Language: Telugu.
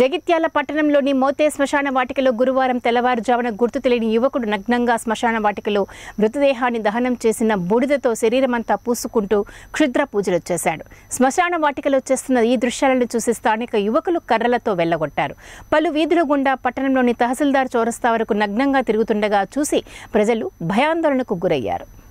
జగిత్యాల పట్టణంలోని మోతే శ్మశాన వాటికలో గురువారం తెల్లవారుజామున గుర్తు తెలియని యువకుడు నగ్నంగా శ్మశాన వాటికలో మృతదేహాన్ని దహనం చేసిన బూడిదతో శరీరమంతా పూసుకుంటూ క్షుద్ర పూజలు చేశాడు శ్మశాన వాటికలో చేస్తున్న ఈ దృశ్యాలను చూసి స్థానిక యువకులు కర్రలతో వెళ్లగొట్టారు పలు వీధుల గుండా పట్టణంలోని తహసీల్దార్ చౌరస్తా వరకు నగ్నంగా తిరుగుతుండగా చూసి ప్రజలు భయాందోళనకు గురయ్యారు